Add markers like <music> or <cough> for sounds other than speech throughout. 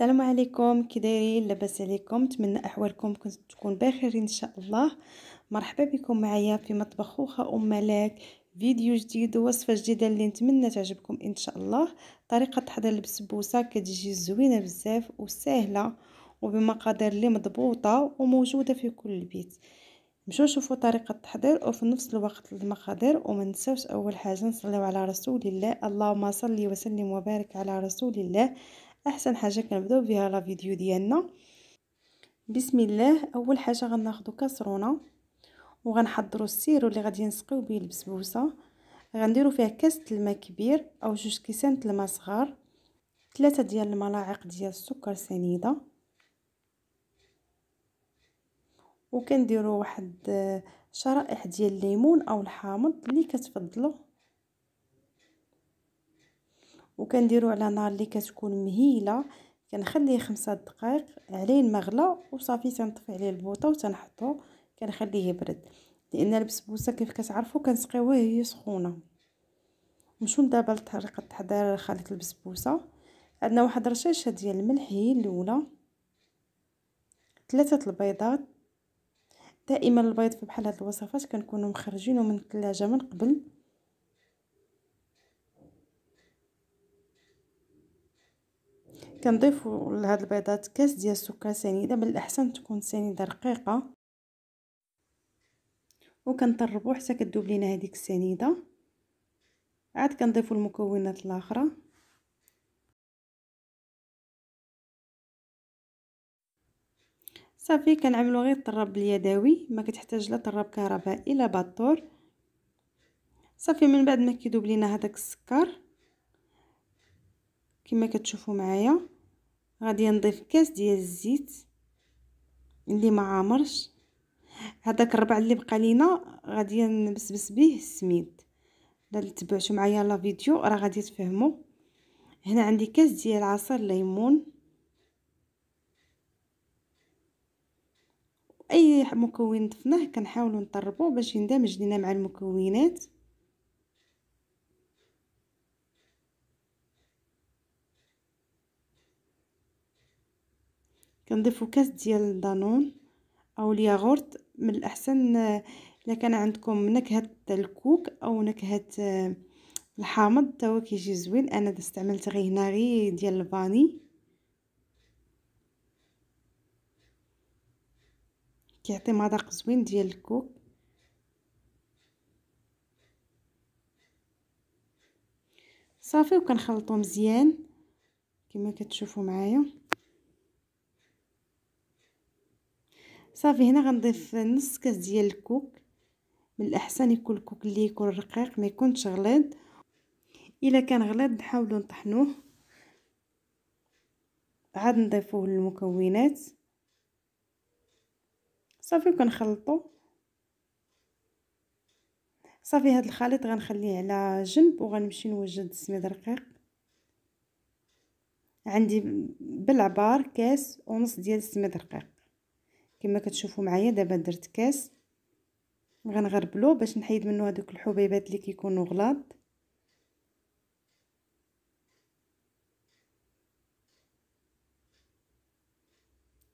السلام عليكم كي دايرين لاباس عليكم نتمنى احوالكم تكون بخير ان شاء الله مرحبا بكم معايا في مطبخ خوخه ام ملاك فيديو جديد ووصفه جديده اللي نتمنى تعجبكم ان شاء الله طريقه تحضير البسبوسه كتجي زوينه بزاف وسهله وبمقادير اللي مضبوطه وموجوده في كل بيت نمشيو نشوفوا طريقه التحضير وفي نفس الوقت المقادير وما ننساوش اول حاجه نصليو على رسول الله اللهم صل وسلم وبارك على رسول الله احسن حاجه كنبداو بها لا فيديو ديالنا بسم الله اول حاجه غناخذ كاسرونه وغنحضروا السيرو اللي غادي نسقيو به البسبوسه غنديروا فيها كاس الماء كبير او جوج كيسان الماء صغار ثلاثة ديال الملاعق ديال السكر سنيده وكنديروا واحد شرائح ديال الليمون او الحامض اللي كتفضلوا وكنديرو على نار اللي كتكون مهيله كنخليه خمسة دقائق عليه المغلى وصافي تنطفي عليه البوطه وتنحطو كنخليه يبرد لان البسبوسه كيف كتعرفوا كنسقيوه هي سخونه نمشيو دابا لطريقه تحضير خليط البسبوسه عندنا واحد رشاشه ديال الملح هي الاولى ثلاثه البيضات دائما البيض في بحال هاد الوصفات كنكونوا مخرجينه من الثلاجه من قبل كنضيفوا لهاد البيضات كاس ديال السكر سنيده من الاحسن تكون سنيده رقيقه وكنطربوا حتى كدوب لينا هذيك السنيده عاد كنضيفوا المكونات الاخرى صافي كنعملو غير الطراب اليدوي ما كتحتاج لا طراب كهربائي لا باطور صافي من بعد ما كيدوب لينا هذاك السكر كما كتشوفوا معايا غادي نضيف كاس ديال الزيت اللي ما عامرش هذاك الربع اللي بقى لينا غادي نبسبس به السميد الا تبعتوا معايا لا فيديو راه غادي تفهموا هنا عندي كاس ديال عصير ليمون اي مكون ضفناه كنحاولوا نطربوه باش يندمج لينا مع المكونات كنضيفو كاس ديال دانون او الياغورت من الاحسن آه، الا كان عندكم نكهه الكوك او نكهه آه، الحامض حتى هو كيجي زوين انا استعملت غير هنا غير ديال الفاني كيعطي مذاق زوين ديال الكوك صافي وكنخلطو مزيان كما كتشوفوا معايا صافي هنا غنضيف نص كاس ديال الكوك من الاحسن يكون الكوك اللي يكون رقيق ما يكونش غليظ الا كان غليظ نحاولوا نطحنوه عاد نضيفوه للمكونات صافي وكنخلطو صافي هاد الخليط غنخليه على جنب وغنمشي نوجد السميد رقيق عندي بالعبار كاس ونص ديال السميد رقيق كما كتشوفوا معايا دابا درت كاس غنغربلو باش نحيد منه هذوك الحبيبات اللي كيكونوا غلاض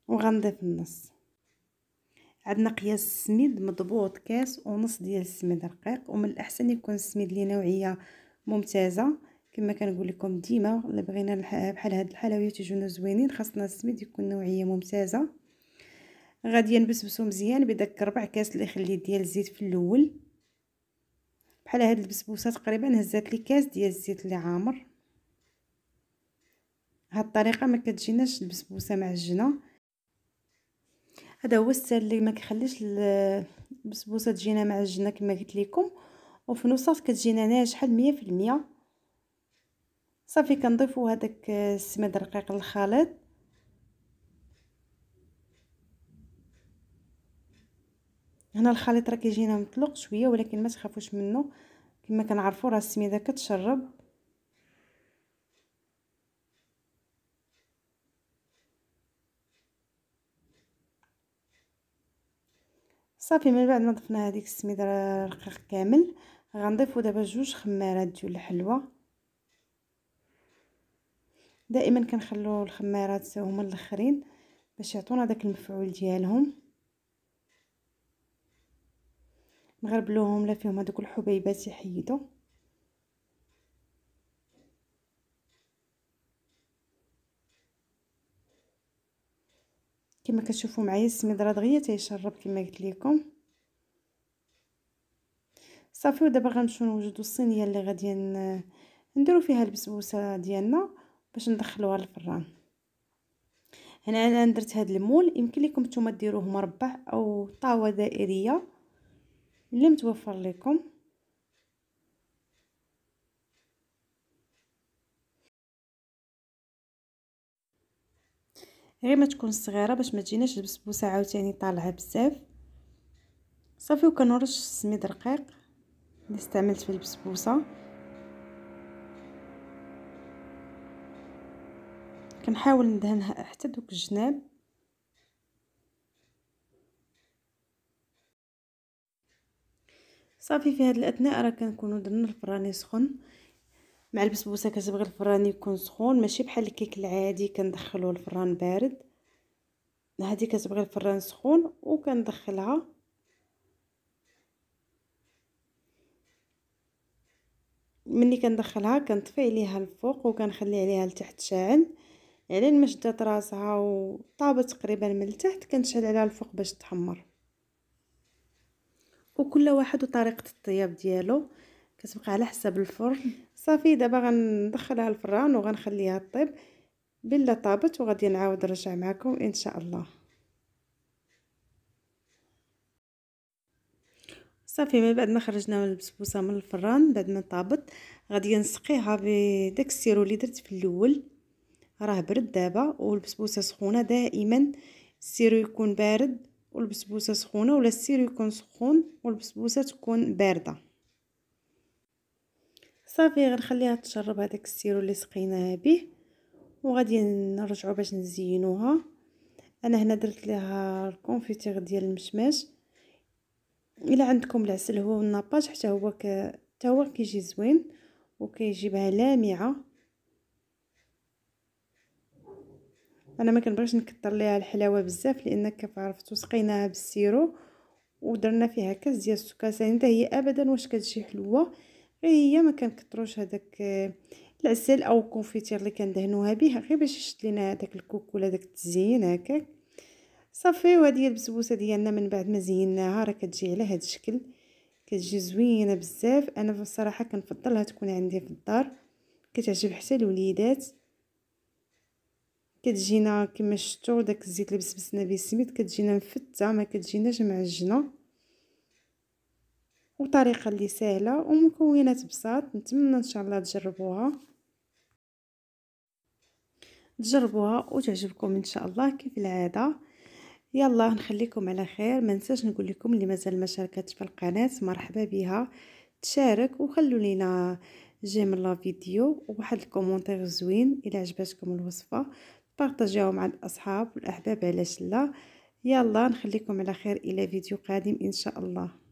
وغنضيف النص عندنا قياس السميد مضبوط كاس ونص ديال السميد رقيق ومن الاحسن يكون السميد ليه نوعيه ممتازه كما كنقول لكم ديما الا بغينا بحال هاد الحلويات يجونا زوينين خاصنا السميد يكون نوعيه ممتازه غادي نبسبسو مزيان بداك ربع كاس اللي خليت ديال الزيت في الاول بحال هاد البسبوسه تقريبا هزات لي كاس ديال الزيت اللي عامر هاد الطريقه ما كتجيناش البسبوسه معجنه هذا هو السر اللي ما كيخليش البسبوسه تجينا معجنه كما قلت لكم وفي نصات كتجينا ناجحه 100% صافي كنضيفوا هذاك السماد الرقيق للخليط هنا الخليط راه كيجينا مطلق شويه ولكن ما تخافوش منه كما كنعرفوا راه السميده كتشرب صافي من بعد ما ضفنا هذيك السميده رقيق كامل غنضيفو دابا جوج خمارات ديال الحلوى دائما كنخلو الخمارات هما الاخرين باش يعطونا داك المفعول ديالهم نغربلوهم لا فيهم هذوك الحبيبات يحيدو كما كتشوفوا معايا السميدره دغيا تيشرب كما قلت لكم صافي ودابا غنمشيو نوجدوا الصينيه اللي غادي نديرو فيها البسبوسه ديالنا باش ندخلوها للفران هنا انا درت هذا المول يمكن لكم نتوما ديروه مربع او طاوه دائريه اللي متوفر لكم غير ما تكون صغيره باش ما تجيناش البسبوسه عاوتاني طالعه بزاف صافي وكنرش السميد رقيق اللي استعملت في البسبوسه كنحاول ندهنها حتى دوك الجناب صافي في هاد الاثناء راه كنكونوا درنا الفران سخن مع البسبوسه كتبغي الفران يكون سخون ماشي بحال الكيك العادي كندخلوه الفران بارد هادي كتبغي الفران سخون وكندخلها ملي كندخلها كنطفي عليها الفوق وكنخلي عليها لتحت شاعل يعني ما شدات راسها وطابت تقريبا من التحت كنشعل عليها الفوق باش تحمر وكل واحد وطريقه الطياب ديالو كتبقى على حسب الفرن <laughs> صافي دابا غندخلها الفران وغنخليها طيب بلا طابت وغادي نعاود نرجع معكم ان شاء الله صافي من بعد ما خرجنا البسبوسه من الفران بعد ما طابت غادي نسقيها بداك السيرو اللي درت في الاول راه برد دابا والبسبوسه سخونه دائما السيرو يكون بارد والبسبوسه سخونه ولا السير يكون سخون والبسبوسه تكون بارده صافي غنخليها تشرب هذاك السيرو اللي سقيناها به وغادي نرجعو باش نزينوها انا هنا درت لها الكونفيتير ديال المشماش الا عندكم العسل هو والناباج حتى هو حتى هو كيجي زوين وكيجيبها لامعه انا ما كنبغيش نكثر ليها الحلاوه بزاف لان كيف عرفتوا سقيناها بالسيرو ودرنا فيها كاس ديال السكر حتى يعني هي ابدا واش كتجي حلوه غير هي ما كنكثروش هذاك آه، العسل او الكونفيتير اللي كندهنوها به غير باش يشد لينا هذاك الكوك ولا داك التزيين هكاك صافي وهذه هي البسبوسه ديالنا من بعد ما زيناها راه كتجي على هذا الشكل كتجي زوينه بزاف انا بصراحه كنفضلها تكون عندي في الدار كتعجب حتى الوليدات كتجينا كما شفتوا داك الزيت اللي بسبسنا به السميد كتجينا مفته ما كتجيناش معجنه وطريقه اللي سهله ومكونات بساط نتمنى ان شاء الله تجربوها تجربوها وتعجبكم ان شاء الله كيف العاده يلا نخليكم على خير ما ننساش نقول لكم اللي مازال ما شاركتش في القناه مرحبا بها تشارك وخلوا لينا جيم لا فيديو وواحد الكومونتير زوين الى عجبتكم الوصفه بارطاجيوه مع الاصحاب والاحباب علاش لا يلا نخليكم على خير الى فيديو قادم ان شاء الله